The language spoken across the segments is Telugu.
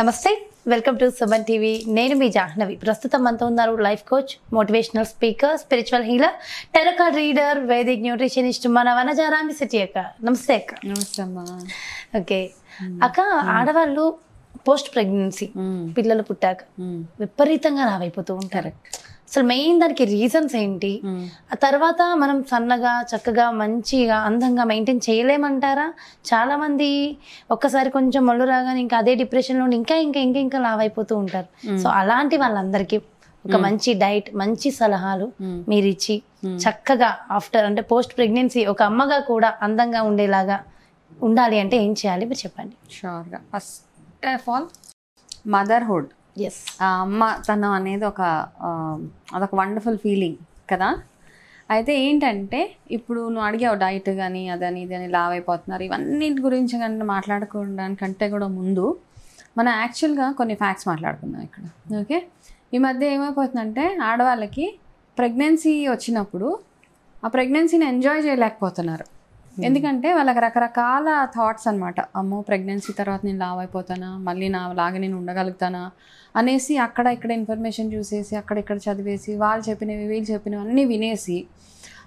నమస్తే వెల్కమ్ టు సుమన్ టీవీ నేను మీ జాహ్నవి ప్రస్తుతం మనతో ఉన్నారు life coach motivational speaker spiritual healer టెరకా రీడర్ వేదిక్ న్యూట్రిషనిస్ట్ మన వనజారామి సిటీ అక్క నమస్తే అక్క నమస్తే అమ్మా ఓకే అక్క ఆడవాళ్ళు పోస్ట్ ప్రెగ్నెన్సీ పిల్లలు పుట్టాక విపరీతంగా రావైపోతూ ఉంటారు అసలు మెయిన్ దానికి రీజన్స్ ఏంటి ఆ తర్వాత మనం సన్నగా చక్కగా మంచిగా అందంగా మెయింటైన్ చేయలేమంటారా చాలా మంది ఒక్కసారి కొంచెం మళ్ళు రాగానే ఇంకా అదే లో ఇంకా ఇంకా ఇంకా ఇంకా లావైపోతూ ఉంటారు సో అలాంటి వాళ్ళందరికీ ఒక మంచి డైట్ మంచి సలహాలు మీరు ఇచ్చి చక్కగా ఆఫ్టర్ అంటే పోస్ట్ ప్రెగ్నెన్సీ ఒక అమ్మగా కూడా అందంగా ఉండేలాగా ఉండాలి అంటే ఏం చేయాలి మీరు చెప్పండి షూర్గా ఫస్ట్ ఆఫ్ ఆల్ మదర్హుడ్ ఎస్ ఆ అమ్మ తనం అనేది ఒక అదొక వండర్ఫుల్ ఫీలింగ్ కదా అయితే ఏంటంటే ఇప్పుడు నువ్వు అడిగావు డైట్ కానీ అదని అని లావ్ అయిపోతున్నారు ఇవన్నీ గురించి కానీ మాట్లాడుకోవడానికంటే కూడా ముందు మనం యాక్చువల్గా కొన్ని ఫ్యాక్ట్స్ మాట్లాడుకుందాం ఇక్కడ ఓకే ఈ మధ్య ఏమైపోతుందంటే ఆడవాళ్ళకి ప్రెగ్నెన్సీ వచ్చినప్పుడు ఆ ప్రెగ్నెన్సీని ఎంజాయ్ చేయలేకపోతున్నారు Hmm. ఎందుకంటే వాళ్ళకి రకరకాల థాట్స్ అనమాట అమ్మో ప్రెగ్నెన్సీ తర్వాత నేను లావ్ అయిపోతానా మళ్ళీ నా లాగా నేను ఉండగలుగుతానా అనేసి అక్కడ ఇక్కడ ఇన్ఫర్మేషన్ చూసేసి అక్కడ ఇక్కడ చదివేసి వాళ్ళు చెప్పినవి వీళ్ళు చెప్పినవన్నీ వినేసి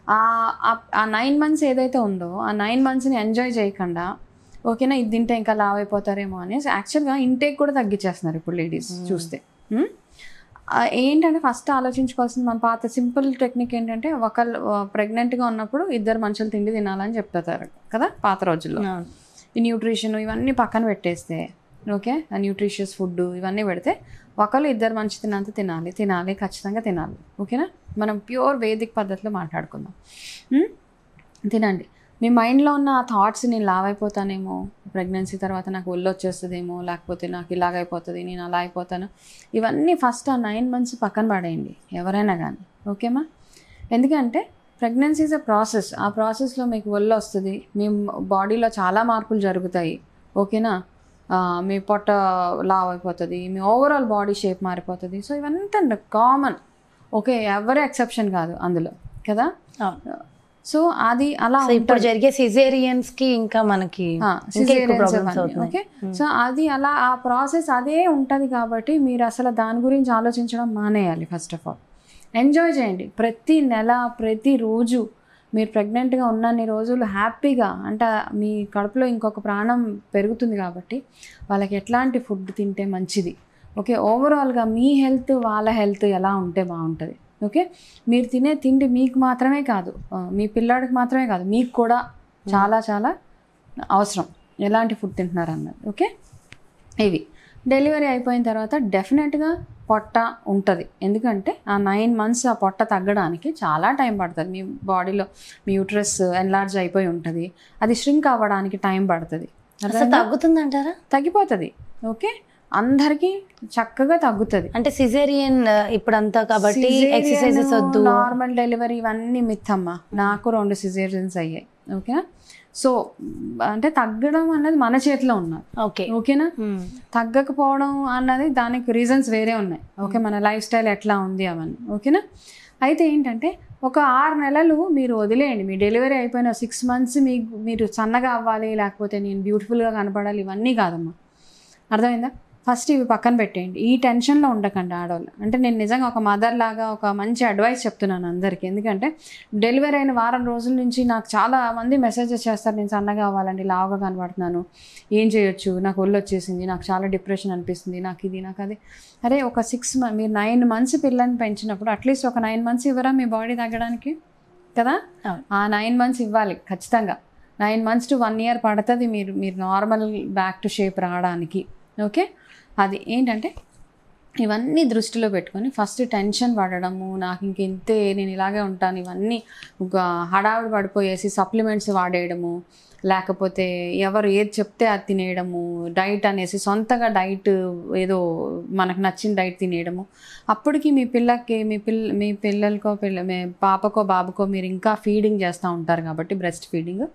ఆ నైన్ మంత్స్ ఏదైతే ఉందో ఆ నైన్ మంత్స్ని ఎంజాయ్ చేయకుండా ఓకేనా ఇది తింటే ఇంకా లావ్ అయిపోతారేమో అనేసి యాక్చువల్గా ఇంటేక్ కూడా తగ్గించేస్తున్నారు ఇప్పుడు లేడీస్ hmm. చూస్తే hmm? ఏంటంటే ఫస్ట్ ఆలోచించుకోవాల్సింది మన పాత సింపుల్ టెక్నిక్ ఏంటంటే ఒకళ్ళు ప్రెగ్నెంట్గా ఉన్నప్పుడు ఇద్దరు మనుషులు తిండి తినాలని చెప్తారు కదా పాత రోజుల్లో ఈ న్యూట్రిషన్ ఇవన్నీ పక్కన పెట్టేస్తే ఓకే న్యూట్రిషియస్ ఫుడ్ ఇవన్నీ పెడితే ఒకళ్ళు ఇద్దరు మంచి తినంత తినాలి తినాలి ఖచ్చితంగా తినాలి ఓకేనా మనం ప్యూర్ వేదిక్ పద్ధతిలో మాట్లాడుకుందాం తినండి మీ మైండ్లో ఉన్న ఆ థాట్స్ నేను లావ్ అయిపోతానేమో ప్రెగ్నెన్సీ తర్వాత నాకు ఒళ్ళు వచ్చేస్తుందేమో లేకపోతే నాకు ఇలాగైపోతుంది నేను అలా అయిపోతాను ఇవన్నీ ఫస్ట్ ఆ నైన్ మంత్స్ పక్కన పడేయండి ఎవరైనా కానీ ఓకేమా ఎందుకంటే ప్రెగ్నెన్సీ ఇస్ అ ప్రాసెస్ ఆ ప్రాసెస్లో మీకు ఒళ్ళు వస్తుంది మీ బాడీలో చాలా మార్పులు జరుగుతాయి ఓకేనా మీ పొట్ట లావ్ అయిపోతుంది మీ ఓవరాల్ బాడీ షేప్ మారిపోతుంది సో ఇవంతా కామన్ ఓకే ఎవరి ఎక్సెప్షన్ కాదు అందులో కదా సో అది అలా ఇప్పుడు జరిగే సిజేరియన్స్ కి ఇంకా మనకి hmm. సో అది అలా ఆ ప్రాసెస్ అదే ఉంటది కాబట్టి మీరు అసలు దాని గురించి ఆలోచించడం మానేయాలి ఫస్ట్ ఆఫ్ ఆల్ ఎంజాయ్ చేయండి ప్రతి నెల ప్రతి రోజు మీరు ప్రెగ్నెంట్గా ఉన్నన్ని రోజులు హ్యాపీగా అంటే మీ కడుపులో ఇంకొక ప్రాణం పెరుగుతుంది కాబట్టి వాళ్ళకి ఎట్లాంటి ఫుడ్ తింటే మంచిది ఓకే ఓవరాల్గా మీ హెల్త్ వాళ్ళ హెల్త్ ఎలా ఉంటే బాగుంటుంది ఓకే మీరు తినే తిండి మీకు మాత్రమే కాదు మీ పిల్లాడికి మాత్రమే కాదు మీకు కూడా చాలా చాలా అవసరం ఎలాంటి ఫుడ్ తింటున్నారు అన్నది ఓకే ఇవి డెలివరీ అయిపోయిన తర్వాత డెఫినెట్గా పొట్ట ఉంటుంది ఎందుకంటే ఆ నైన్ మంత్స్ ఆ పొట్ట తగ్గడానికి చాలా టైం పడుతుంది మీ బాడీలో మీ యూట్రస్ ఎన్లార్జ్ అయిపోయి ఉంటుంది అది ష్రింక్ అవ్వడానికి టైం పడుతుంది తగ్గుతుంది అంటారా తగ్గిపోతుంది ఓకే అందరికీ చక్కగా తగ్గుతుంది అంటే సిజేరియన్ ఇప్పుడు అంతా కాబట్టి ఎక్సర్సైజెస్ వద్దు నార్మల్ డెలివరీ ఇవన్నీ మిత్ అమ్మా నాకు రెండు సిజేరియన్స్ అయ్యాయి ఓకేనా సో అంటే తగ్గడం అన్నది మన చేతిలో ఉన్నది ఓకే ఓకేనా తగ్గకపోవడం అన్నది దానికి రీజన్స్ వేరే ఉన్నాయి ఓకే మన లైఫ్ స్టైల్ ఎట్లా ఉంది అవన్నీ ఓకేనా అయితే ఏంటంటే ఒక ఆరు నెలలు మీరు వదిలేయండి మీ డెలివరీ అయిపోయిన సిక్స్ మంత్స్ మీకు మీరు సన్నగా అవ్వాలి లేకపోతే నేను బ్యూటిఫుల్గా కనపడాలి ఇవన్నీ కాదమ్మా అర్థమైందా ఫస్ట్ ఇవి పక్కన పెట్టేయండి ఈ టెన్షన్లో ఉండకండి ఆడవాళ్ళు అంటే నేను నిజంగా ఒక మదర్ లాగా ఒక మంచి అడ్వైస్ చెప్తున్నాను అందరికీ ఎందుకంటే డెలివరీ అయిన వారం రోజుల నుంచి నాకు చాలా మంది మెసేజెస్ చేస్తారు నేను సన్నగా అవ్వాలండి లావుగా కనబడుతున్నాను ఏం చేయొచ్చు నాకు ఒళ్ళు వచ్చేసింది నాకు చాలా డిప్రెషన్ అనిపిస్తుంది నాకు ఇది నాకు అది అరే ఒక సిక్స్ మీరు నైన్ మంత్స్ పిల్లల్ని పెంచినప్పుడు అట్లీస్ట్ ఒక నైన్ మంత్స్ ఇవ్వరా మీ బాడీ తగ్గడానికి కదా ఆ నైన్ మంత్స్ ఇవ్వాలి ఖచ్చితంగా nine months to one year పడుతుంది మీరు మీరు నార్మల్ బ్యాక్ టు షేప్ రావడానికి ఓకే అది ఏంటంటే ఇవన్నీ దృష్టిలో పెట్టుకొని ఫస్ట్ టెన్షన్ పడడము నాకు ఇంకెంతే నేను ఇలాగే ఉంటాను ఇవన్నీ ఒక హడావిడి పడిపోయేసి సప్లిమెంట్స్ వాడేయడము లేకపోతే ఎవరు ఏది చెప్తే అది తినేయడము డైట్ అనేసి సొంతగా డైట్ ఏదో మనకు నచ్చిన డైట్ తినేయడము అప్పటికి మీ పిల్లకి మీ పిల్ల మీ పిల్లలకో పిల్ల మీ పాపకో బాబుకో మీరు ఇంకా ఫీడింగ్ చేస్తూ ఉంటారు కాబట్టి బ్రెస్ట్ ఫీడింగ్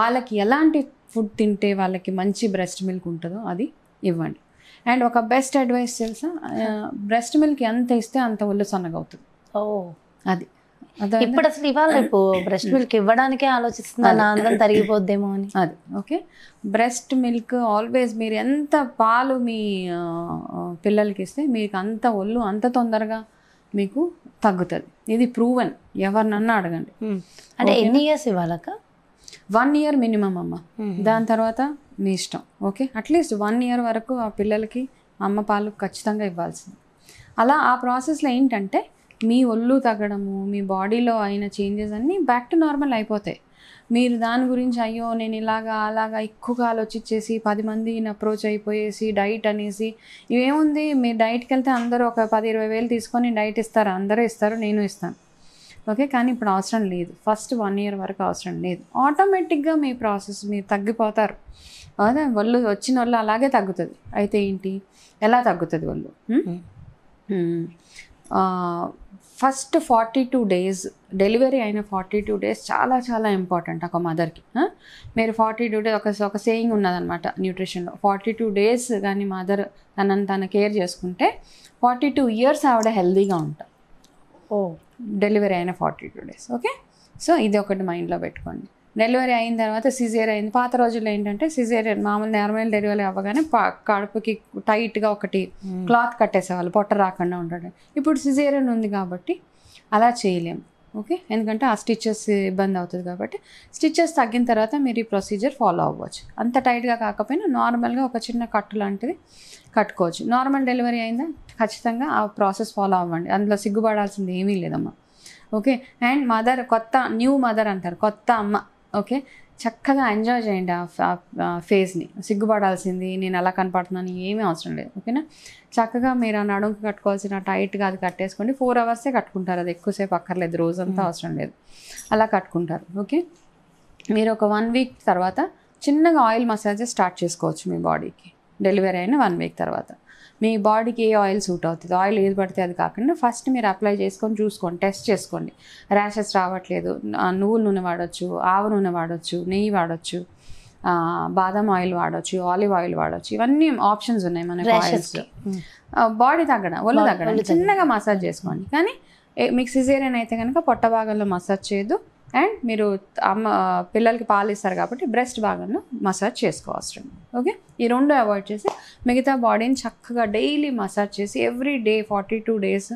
వాళ్ళకి ఎలాంటి ఫుడ్ తింటే వాళ్ళకి మంచి బ్రెస్ట్ మిల్క్ ఉంటుందో అది ఇవ్వండి అండ్ ఒక బెస్ట్ అడ్వైస్ తెలుసా బ్రెస్ట్ మిల్క్ ఎంత ఇస్తే అంత ఒళ్ళు సన్నగవుతుంది ఓ అది ఇప్పుడు అసలు ఇవాళ బ్రెస్ట్ మిల్క్ ఇవ్వడానికే ఆలోచిస్తున్నాను అందరం తరిగిపోద్దేమో అని అది ఓకే బ్రెస్ట్ మిల్క్ ఆల్వేస్ మీరు ఎంత పాలు మీ పిల్లలకి ఇస్తే మీకు అంత ఒళ్ళు అంత తొందరగా మీకు తగ్గుతుంది ఇది ప్రూవెన్ ఎవరినన్నా అడగండి అంటే ఎన్ని ఇయర్స్ ఇవ్వాలక వన్ ఇయర్ మినిమం అమ్మ దాని తర్వాత మీ ఇష్టం ఓకే అట్లీస్ట్ వన్ ఇయర్ వరకు ఆ పిల్లలకి అమ్మ పాలు ఖచ్చితంగా ఇవ్వాల్సింది అలా ఆ ప్రాసెస్లో ఏంటంటే మీ ఒళ్ళు తగ్గడము మీ బాడీలో అయిన చేంజెస్ అన్నీ బ్యాక్ టు నార్మల్ అయిపోతాయి మీరు దాని గురించి అయ్యో నేను ఇలాగా అలాగా ఎక్కువగా ఆలోచించేసి పది మంది అప్రోచ్ అయిపోయేసి డైట్ అనేసి ఇవేముంది మీ డైట్కి వెళ్తే అందరూ ఒక పది ఇరవై వేలు తీసుకొని డైట్ ఇస్తారు అందరూ ఇస్తారు నేను ఇస్తాను ఓకే కానీ ఇప్పుడు అవసరం లేదు ఫస్ట్ వన్ ఇయర్ వరకు అవసరం లేదు ఆటోమేటిక్గా మీ ప్రాసెస్ మీరు తగ్గిపోతారు అదే వాళ్ళు వచ్చిన వాళ్ళు అలాగే తగ్గుతుంది అయితే ఏంటి ఎలా తగ్గుతుంది వాళ్ళు first forty two days delivery అయిన ఫార్టీ టూ డేస్ చాలా చాలా ఇంపార్టెంట్ ఒక మదర్కి మీరు ఫార్టీ టూ డేస్ ఒక ఒక సేయింగ్ ఉన్నదనమాట న్యూట్రిషన్లో ఫార్టీ టూ డేస్ కానీ మదర్ తనని తన కేర్ చేసుకుంటే ఫార్టీ టూ ఇయర్స్ ఆవిడ హెల్దీగా ఉంటాం ఓ డెలివరీ అయిన forty two days okay so ఇది ఒకటి మైండ్లో పెట్టుకోండి డెలివరీ అయిన తర్వాత సిజేర్ అయింది పాత రోజుల్లో ఏంటంటే సిజేరియన్ మామూలు నార్మల్ డెలివరీ అవ్వగానే కడుపుకి టైట్గా ఒకటి క్లాత్ కట్టేసేవాళ్ళు పొట్ట రాకుండా ఉండడం ఇప్పుడు సిజేరియన్ ఉంది కాబట్టి అలా చేయలేము ఓకే ఎందుకంటే ఆ స్టిచ్చెస్ ఇబ్బంది అవుతుంది కాబట్టి స్టిచ్చెస్ తగ్గిన తర్వాత మీరు ఈ ప్రొసీజర్ ఫాలో అవ్వచ్చు అంత టైట్గా కాకపోయినా నార్మల్గా ఒక చిన్న కట్టు లాంటిది కట్టుకోవచ్చు నార్మల్ డెలివరీ అయిందా ఖచ్చితంగా ఆ ప్రాసెస్ ఫాలో అవ్వండి అందులో సిగ్గుపడాల్సింది ఏమీ లేదమ్మా ఓకే అండ్ మదర్ కొత్త న్యూ మదర్ అంటారు కొత్త అమ్మ ఓకే చక్కగా ఎంజాయ్ చేయండి ఆ ఫేస్ని సిగ్గుపడాల్సింది నేను ఎలా కనపడుతున్నాను ఏమీ అవసరం లేదు ఓకేనా చక్కగా మీరు ఆ నడుంకి కట్టుకోవాల్సిన టైట్గా అది కట్టేసుకోండి ఫోర్ అవర్సే కట్టుకుంటారు అది ఎక్కువసేపు అక్కర్లేదు రోజంతా అవసరం లేదు అలా కట్టుకుంటారు ఓకే మీరు ఒక వన్ వీక్ తర్వాత చిన్నగా ఆయిల్ మసాజెస్ స్టార్ట్ చేసుకోవచ్చు మీ బాడీకి డెలివరీ అయిన వన్ వీక్ తర్వాత మీ బాడీకి ఏ ఆయిల్ సూట్ అవుతుంది ఆయిల్ ఏది పడితే అది కాకుండా ఫస్ట్ మీరు అప్లై చేసుకొని చూసుకోండి టెస్ట్ చేసుకోండి ర్యాషెస్ రావట్లేదు నువ్వుల నూనె వాడచ్చు ఆవ నూనె వాడచ్చు నెయ్యి వాడచ్చు బాదం ఆయిల్ వాడచ్చు ఆలివ్ ఆయిల్ వాడచ్చు ఇవన్నీ ఆప్షన్స్ ఉన్నాయి మన ఆయిల్స్ బాడీ తగ్గడం ఒళ్ళు తగ్గడం చిన్నగా మసాజ్ చేసుకోండి కానీ మీకు సిజేరియన్ అయితే కనుక పొట్ట భాగంలో మసాజ్ చేయదు అండ్ మీరు అమ్మ పిల్లలకి పాలు ఇస్తారు కాబట్టి బ్రెస్ట్ భాగంలో మసాజ్ చేసుకోవచ్చు ఓకే ఈ రెండు అవాయిడ్ చేసి మిగతా బాడీని చక్కగా డైలీ మసాజ్ చేసి every day forty two days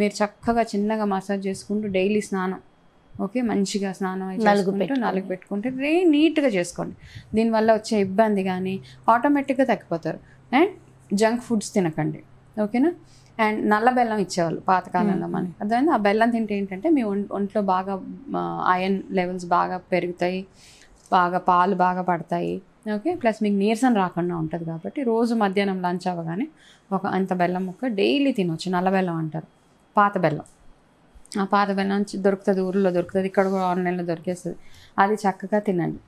మీరు చక్కగా చిన్నగా మసాజ్ చేసుకుంటూ డైలీ స్నానం ఓకే మంచిగా స్నానం అయితే నలుగు పెట్టుకుంటే రే నీట్గా చేసుకోండి దీనివల్ల వచ్చే ఇబ్బంది కానీ ఆటోమేటిక్గా తగ్గిపోతారు అండ్ జంక్ ఫుడ్స్ తినకండి ఓకేనా అండ్ నల్ల బెల్లం ఇచ్చేవాళ్ళు పాతకాలంలో మనకి అర్థమైంది ఆ బెల్లం తింటే ఏంటంటే మీ ఒంట్లో బాగా ఐరన్ లెవెల్స్ బాగా పెరుగుతాయి బాగా పాలు బాగా పడతాయి ఓకే ప్లస్ మీకు నీరసం రాకుండా ఉంటుంది కాబట్టి రోజు మధ్యాహ్నం లంచ్ అవ్వగానే ఒక అంత బెల్లం ముక్క డైలీ తినొచ్చు నల్ల బెల్లం అంటారు పాత బెల్లం ఆ పాత బెల్లం దొరుకుతుంది ఊర్లో దొరుకుతుంది ఇక్కడ కూడా ఆన్లైన్లో దొరికేస్తుంది అది చక్కగా తినండి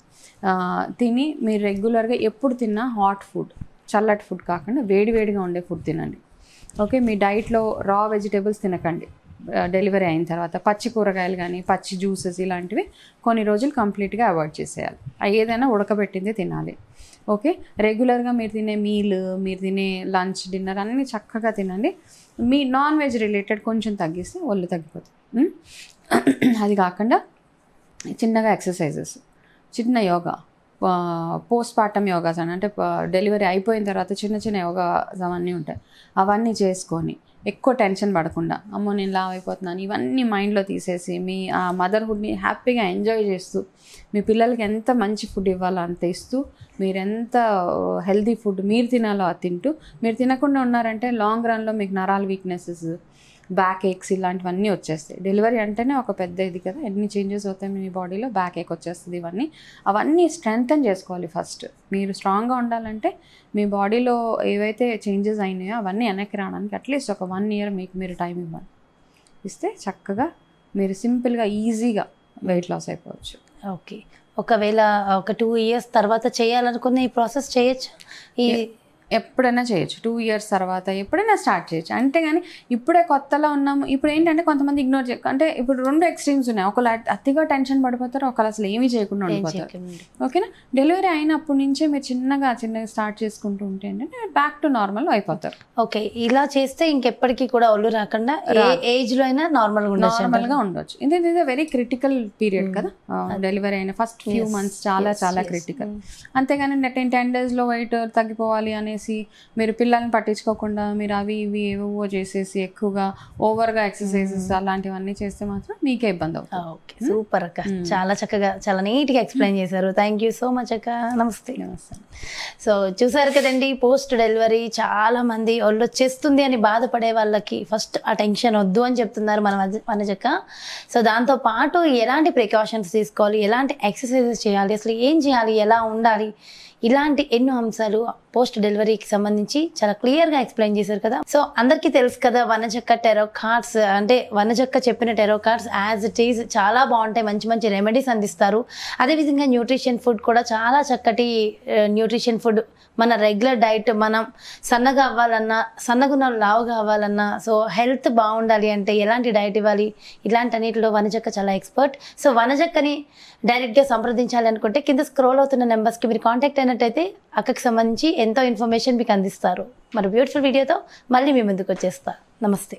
తిని మీరు రెగ్యులర్గా ఎప్పుడు తిన్నా హాట్ ఫుడ్ చల్లటి ఫుడ్ కాకుండా వేడివేడిగా ఉండే ఫుడ్ తినండి ఓకే మీ డైట్లో రా వెజిటేబుల్స్ తినకండి డెలివరీ అయిన తర్వాత పచ్చి కూరగాయలు కానీ పచ్చి జ్యూసెస్ ఇలాంటివి కొన్ని రోజులు కంప్లీట్గా అవాయిడ్ చేసేయాలి ఏదైనా ఉడకబెట్టింది తినాలి ఓకే రెగ్యులర్గా మీరు తినే మీల్ మీరు తినే లంచ్ డిన్నర్ అన్నీ చక్కగా తినండి మీ నాన్ వెజ్ రిలేటెడ్ కొంచెం తగ్గిస్తే ఒళ్ళు తగ్గిపోతుంది hmm? అది కాకుండా చిన్నగా ఎక్సర్సైజెస్ చిన్న యోగా పోస్ట్ పార్టమ్ యోగాస్ అని అంటే డెలివరీ అయిపోయిన తర్వాత చిన్న చిన్న యోగాస్ అవన్నీ ఉంటాయి అవన్నీ చేసుకొని ఎక్కువ టెన్షన్ పడకుండా అమ్మో నేను లావ్ అయిపోతున్నాను ఇవన్నీ మైండ్లో తీసేసి మీ ఆ మదర్హుడ్ని హ్యాపీగా ఎంజాయ్ చేస్తూ మీ పిల్లలకి ఎంత మంచి ఫుడ్ ఇవ్వాలో అంత ఇస్తూ మీరెంత హెల్దీ ఫుడ్ మీరు తినాలో అది తింటూ మీరు తినకుండా ఉన్నారంటే లాంగ్ రన్లో మీకు నరాల వీక్నెసెస్ బ్యాక్ ఏక్స్ ఇలాంటివన్నీ వచ్చేస్తాయి డెలివరీ అంటేనే ఒక పెద్ద ఇది కదా ఎన్ని చేంజెస్ అవుతాయి మీ బాడీలో బ్యాక్ ఏక్ వచ్చేస్తుంది ఇవన్నీ అవన్నీ స్ట్రెంగ్తన్ చేసుకోవాలి ఫస్ట్ మీరు స్ట్రాంగ్గా ఉండాలంటే మీ బాడీలో ఏవైతే చేంజెస్ అయినాయో అవన్నీ వెనక్కి రావడానికి అట్లీస్ట్ ఒక వన్ ఇయర్ మీకు మీరు టైం ఇవ్వాలి ఇస్తే చక్కగా మీరు సింపుల్గా ఈజీగా వెయిట్ లాస్ అయిపోవచ్చు ఓకే ఒకవేళ ఒక టూ ఇయర్స్ తర్వాత చేయాలనుకున్న ఈ ప్రాసెస్ చేయొచ్చు ఈ ఎప్పుడైనా చేయొచ్చు టూ ఇయర్స్ తర్వాత ఎప్పుడైనా స్టార్ట్ చేయొచ్చు అంటే కానీ ఇప్పుడే కొత్తలో ఉన్నాము ఇప్పుడు ఏంటంటే కొంతమంది ఇగ్నోర్ చే అంటే ఇప్పుడు రెండు ఎక్స్ట్రీమ్స్ ఉన్నాయి ఒకళ్ళు అతిగా టెన్షన్ పడిపోతారు ఒకళ్ళు అసలు ఏమీ చేయకుండా ఉండిపోతారు ఓకేనా డెలివరీ అయినప్పటి నుంచే మీరు చిన్నగా చిన్నగా స్టార్ట్ చేసుకుంటూ ఉంటే ఏంటంటే బ్యాక్ టు నార్మల్ అయిపోతారు ఓకే ఇలా చేస్తే ఇంకెప్పటికీ కూడా ఒళ్ళు రాకుండా ఏ ఏజ్లో అయినా నార్మల్గా నార్మల్గా ఉండొచ్చు ఇది ఇది వెరీ క్రిటికల్ పీరియడ్ కదా డెలివరీ అయిన ఫస్ట్ ఫ్యూ మంత్స్ చాలా చాలా క్రిటికల్ hmm. అంతేగాని టెన్ టెన్ డేస్లో వెయిట్ తగ్గిపోవాలి అనే అనేసి మీరు పిల్లల్ని పట్టించుకోకుండా మీరు అవి ఇవి ఏవేవో చేసేసి ఎక్కువగా ఓవర్గా ఎక్సర్సైజెస్ అలాంటివన్నీ చేస్తే మాత్రం మీకే ఇబ్బంది అవుతుంది ఓకే సూపర్ అక్క చాలా చక్కగా చాలా నీట్గా ఎక్స్ప్లెయిన్ చేశారు థ్యాంక్ యూ సో మచ్ అక్క నమస్తే నమస్తే సో చూసారు కదండి పోస్ట్ డెలివరీ చాలా మంది వాళ్ళు వచ్చేస్తుంది అని బాధపడే వాళ్ళకి ఫస్ట్ ఆ టెన్షన్ వద్దు అని చెప్తున్నారు మన చక్క సో దాంతో పాటు ఎలాంటి ప్రికాషన్స్ తీసుకోవాలి ఎలాంటి ఎక్సర్సైజెస్ చేయాలి అసలు ఏం చేయాలి ఎలా ఉండాలి ఇలాంటి ఎన్నో అంశాలు పోస్ట్ డెలివరీకి సంబంధించి చాలా క్లియర్గా ఎక్స్ప్లెయిన్ చేశారు కదా సో అందరికీ తెలుసు కదా వనజక్క టెరో కార్డ్స్ అంటే వనజక్క చెప్పిన tarot cards as it is చాలా బాగుంటాయి మంచి మంచి రెమెడీస్ అందిస్తారు అదేవిధంగా న్యూట్రిషన్ ఫుడ్ కూడా చాలా చక్కటి న్యూట్రిషన్ eh, ఫుడ్ మన రెగ్యులర్ డైట్ మనం సన్నగా అవ్వాలన్నా సన్నగున్న లావుగా అవ్వాలన్నా సో హెల్త్ బాగుండాలి అంటే ఎలాంటి డైట్ ఇవ్వాలి ఇలాంటి అన్నిటిలో వనజక్క చాలా ఎక్స్పర్ట్ సో వనజక్కని డైరెక్ట్గా సంప్రదించాలి అనుకుంటే కింద స్క్రోల్ అవుతున్న నెంబర్స్కి మీరు కాంటాక్ట్ అయినట్టయితే అక్కకి సంబంధించి ఎంతో ఇన్ఫర్మేషన్ మీకు అందిస్తారు మరి బ్యూటిఫుల్ వీడియోతో మళ్ళీ మీ ముందుకు వచ్చేస్తా నమస్తే